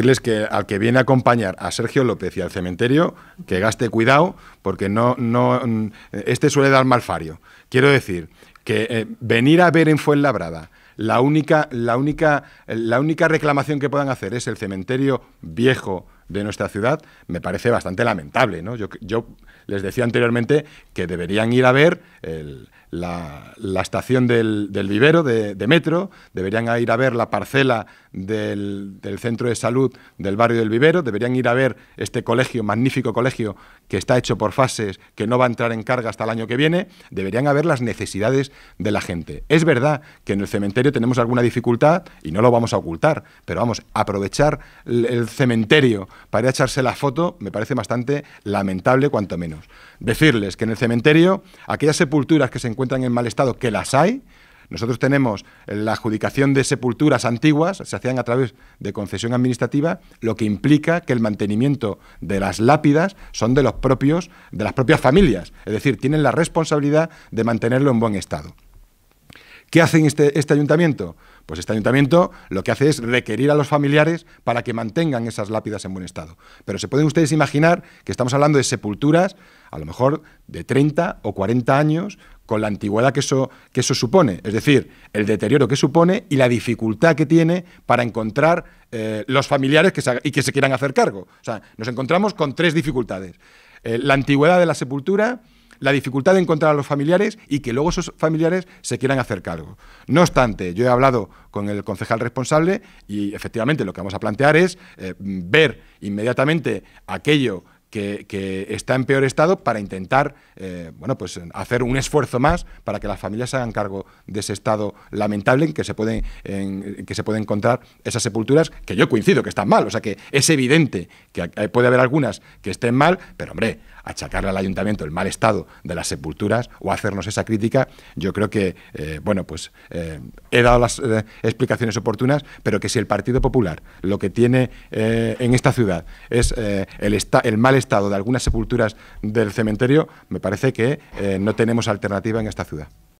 Decirles que al que viene a acompañar a Sergio López y al cementerio, que gaste cuidado, porque no, no mm, este suele dar mal fario. Quiero decir que eh, venir a ver en Fuenlabrada la única, la, única, la única reclamación que puedan hacer es el cementerio viejo de nuestra ciudad, me parece bastante lamentable. Yo, yo les decía anteriormente que deberían ir a ver el, la, estación del, vivero de, metro, deberían ir a ver la parcela del, centro de salud del barrio del vivero, deberían ir a ver este colegio, magnífico colegio, que está hecho por fases, que no va a entrar en carga hasta el año que viene, deberían haber las necesidades de la gente. Es verdad que en el cementerio tenemos alguna dificultad y no lo vamos a ocultar, pero vamos, aprovechar el, cementerio para echarse la foto me parece bastante lamentable, cuanto menos. Decirles que en el cementerio aquellas sepulturas que se encuentran en mal estado, que las hay. Nosotros tenemos la adjudicación de sepulturas antiguas, se hacían a través de concesión administrativa, lo que implica que el mantenimiento de las lápidas son de los propios, de las propias familias, es decir, tienen la responsabilidad de mantenerlo en buen estado. ¿Qué hace este, este ayuntamiento? Pues este ayuntamiento lo que hace es requerir a los familiares para que mantengan esas lápidas en buen estado. Pero se pueden ustedes imaginar que estamos hablando de sepulturas, a lo mejor de 30 o 40 años, con la antigüedad que eso, que eso supone, es decir, el deterioro que supone y la dificultad que tiene para encontrar eh, los familiares que y que se quieran hacer cargo. O sea, nos encontramos con tres dificultades. Eh, la antigüedad de la sepultura, la dificultad de encontrar a los familiares y que luego esos familiares se quieran hacer cargo. No obstante, yo he hablado con el concejal responsable y efectivamente lo que vamos a plantear es eh, ver inmediatamente aquello que, está en peor estado para intentar eh, bueno, pues hacer un esfuerzo más para que las familias se hagan cargo de ese estado lamentable en que se pueden, en, que se pueden encontrar esas sepulturas, que yo coincido que están mal, o sea que es evidente que puede haber algunas que estén mal, pero hombre, achacarle al ayuntamiento el mal estado de las sepulturas o hacernos esa crítica, yo creo que, eh, bueno, pues eh, he dado las eh, explicaciones oportunas, pero que si el Partido Popular lo que tiene en esta ciudad es el, el, mal estado de algunas sepulturas del cementerio, me parece que no tenemos alternativa en esta ciudad.